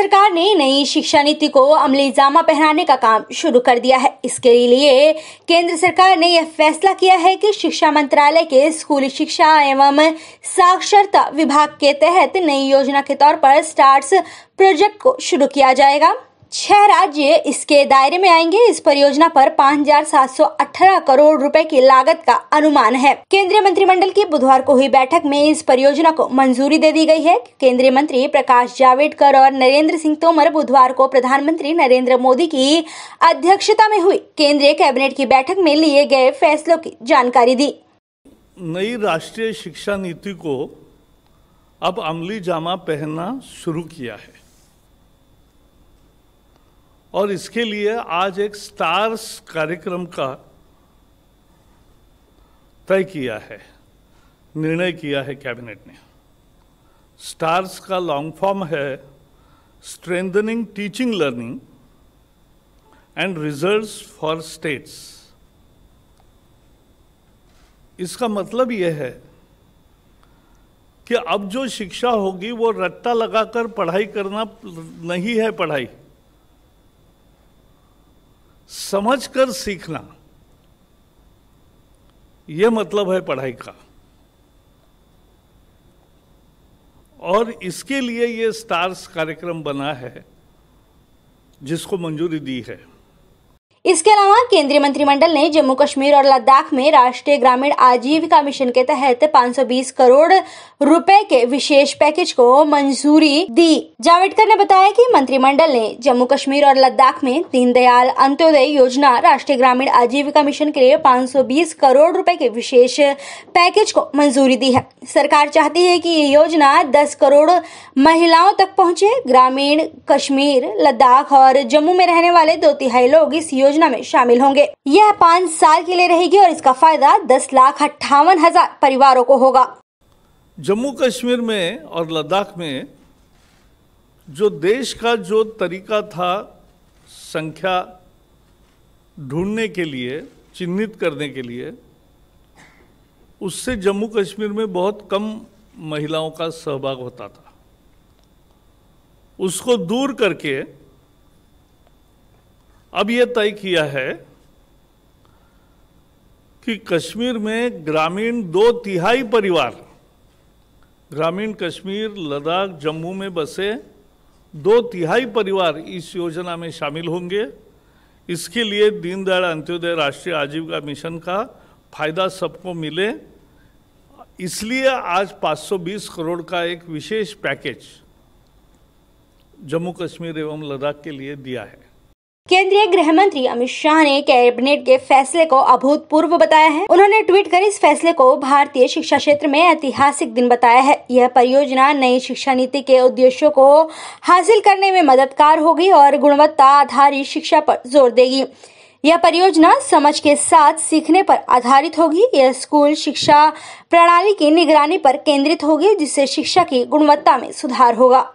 सरकार ने नई शिक्षा नीति को अमली जामा पहनाने का काम शुरू कर दिया है इसके लिए केंद्र सरकार ने यह फैसला किया है कि शिक्षा मंत्रालय के स्कूली शिक्षा एवं साक्षरता विभाग के तहत नई योजना के तौर पर स्टार्स प्रोजेक्ट को शुरू किया जाएगा छह राज्य इसके दायरे में आएंगे इस परियोजना पर 5,718 करोड़ रुपए की लागत का अनुमान है केंद्रीय मंत्रिमंडल की बुधवार को हुई बैठक में इस परियोजना को मंजूरी दे दी गई है केंद्रीय मंत्री प्रकाश जावड़ेकर और नरेंद्र सिंह तोमर बुधवार को प्रधानमंत्री नरेंद्र मोदी की अध्यक्षता में हुई केंद्रीय कैबिनेट की बैठक में लिए गए फैसलों की जानकारी दी नई राष्ट्रीय शिक्षा नीति को अब अमली जामा पहनना शुरू किया है और इसके लिए आज एक स्टार्स कार्यक्रम का तय किया है निर्णय किया है कैबिनेट ने स्टार्स का लॉन्ग फॉर्म है strengthening teaching learning and results for states इसका मतलब यह है कि अब जो शिक्षा होगी वो रट्टा लगाकर पढ़ाई करना नहीं है पढ़ाई समझकर सीखना यह मतलब है पढ़ाई का और इसके लिए ये स्टार्स कार्यक्रम बना है जिसको मंजूरी दी है इसके अलावा केंद्रीय मंत्रिमंडल ने जम्मू कश्मीर और लद्दाख में राष्ट्रीय ग्रामीण आजीविका मिशन के तहत 520 करोड़ रुपए के विशेष पैकेज को मंजूरी दी जावड़ेकर ने बताया कि मंत्रिमंडल ने जम्मू कश्मीर और लद्दाख में दीनदयाल अंत्योदय योजना राष्ट्रीय ग्रामीण आजीविका मिशन के लिए 520 करोड़ रुपए के विशेष पैकेज को मंजूरी दी है सरकार चाहती है की ये योजना दस करोड़ महिलाओं तक पहुँचे ग्रामीण कश्मीर लद्दाख और जम्मू में रहने वाले दो तिहाई लोग इस योजना योजना में शामिल होंगे यह पाँच साल के लिए रहेगी और इसका फायदा दस लाख अट्ठावन हजार परिवारों को होगा जम्मू कश्मीर में और लद्दाख में जो देश का जो तरीका था संख्या ढूंढने के लिए चिन्हित करने के लिए उससे जम्मू कश्मीर में बहुत कम महिलाओं का सहभाग होता था उसको दूर करके अब यह तय किया है कि कश्मीर में ग्रामीण दो तिहाई परिवार ग्रामीण कश्मीर लद्दाख जम्मू में बसे दो तिहाई परिवार इस योजना में शामिल होंगे इसके लिए दीनदयाल अंत्योदय राष्ट्रीय आजीविका मिशन का फायदा सबको मिले इसलिए आज 520 करोड़ का एक विशेष पैकेज जम्मू कश्मीर एवं लद्दाख के लिए दिया है केंद्रीय गृह मंत्री अमित शाह ने कैबिनेट के फैसले को अभूतपूर्व बताया है उन्होंने ट्वीट कर इस फैसले को भारतीय शिक्षा क्षेत्र में ऐतिहासिक दिन बताया है यह परियोजना नई शिक्षा नीति के उद्देश्यों को हासिल करने में मददगार होगी और गुणवत्ता आधारित शिक्षा पर जोर देगी यह परियोजना समझ के साथ सीखने पर आधारित होगी यह स्कूल शिक्षा प्रणाली की निगरानी पर केंद्रित होगी जिससे शिक्षा की गुणवत्ता में सुधार होगा